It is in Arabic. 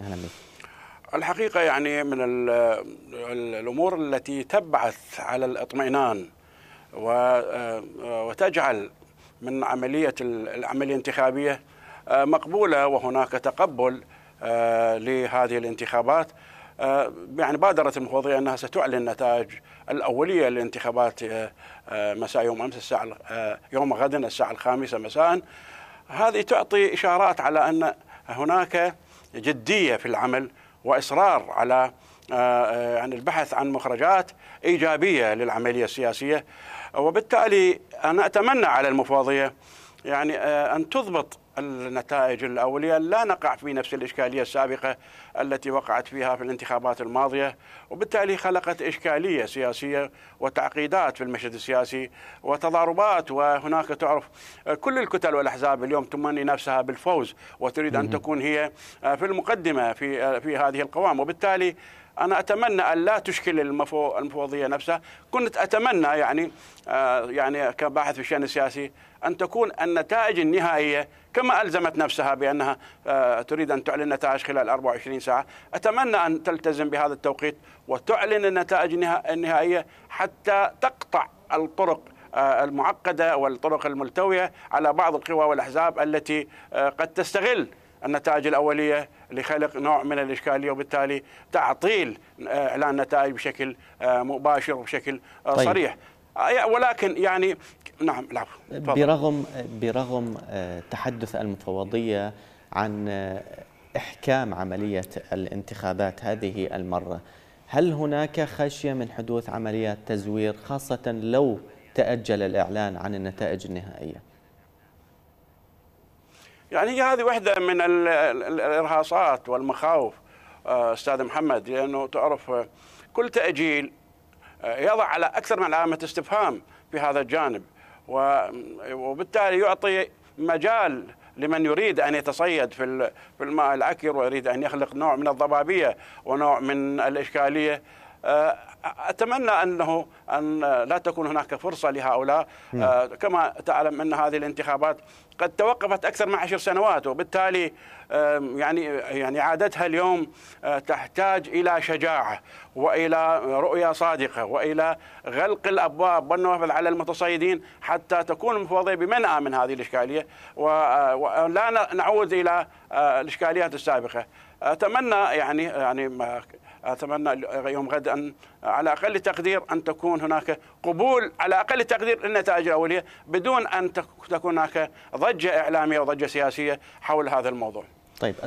اهلا بك الحقيقه يعني من الامور التي تبعث على الاطمئنان آه، وتجعل من عمليه العمليه الانتخابيه آه، مقبوله وهناك تقبل آه، لهذه الانتخابات يعني بادرت المفوضية أنها ستعلن النتائج الأولية للانتخابات مساء يوم أمس الساعة يوم غد الساعة الخامسة مساء هذه تعطي إشارات على أن هناك جديه في العمل واصرار على آه، آه، عن البحث عن مخرجات ايجابيه للعمليه السياسيه وبالتالي انا اتمنى على المفوضيه يعني آه، ان تضبط النتائج الأولية لا نقع في نفس الإشكالية السابقة التي وقعت فيها في الانتخابات الماضية وبالتالي خلقت إشكالية سياسية وتعقيدات في المشهد السياسي وتضاربات وهناك تعرف كل الكتل والأحزاب اليوم تمني نفسها بالفوز وتريد أن تكون هي في المقدمة في, في هذه القوام وبالتالي انا اتمنى ان لا تشكل المفوضيه نفسها كنت اتمنى يعني آه، يعني كباحث في الشان السياسي ان تكون النتائج النهائيه كما ألزمت نفسها بأنها آه، تريد أن تعلن نتائج خلال 24 ساعة أتمنى أن تلتزم بهذا التوقيت وتعلن النتائج النهائية حتى تقطع الطرق آه، المعقدة والطرق الملتوية على بعض القوى والأحزاب التي آه، قد تستغل النتائج الأولية لخلق نوع من الإشكالية وبالتالي تعطيل إعلان النتائج بشكل مباشر وبشكل طيب. صريح طيب. آه، ولكن يعني نعم لا برغم برغم آه، تحدث المفوضيه عن آه، احكام عمليه الانتخابات هذه المره هل هناك خشيه من حدوث عمليات تزوير خاصه لو تاجل الاعلان عن النتائج النهائيه يعني هذه واحده من الارهاصات والمخاوف استاذ محمد لانه تعرف كل تاجيل آه، يضع على أكثر من علامة استفهام في هذا الجانب وبالتالي يعطي مجال لمن يريد ان يتصيد في الماء العكر ويريد ان يخلق نوع من الضبابيه ونوع من الاشكاليه آه، اتمنى انه ان لا تكون هناك فرصه لهؤلاء آه، كما تعلم ان هذه الانتخابات قد توقفت اكثر من عشر سنوات وبالتالي يعني يعني عادتها اليوم آه، تحتاج الى شجاعه والى رؤيه صادقه والى غلق الابواب والنوافذ على المتصيدين حتى تكون المفوضيه بمنأى من هذه الاشكاليه ولا نعود الى الاشكاليات السابقه اتمنى يعني يعني ما اتمنى يوم غد ان على اقل تقدير ان تكون هناك قبول على اقل تقدير النتائج الاوليه بدون ان تكون هناك ضجه اعلاميه وضجه سياسيه حول هذا الموضوع. طيب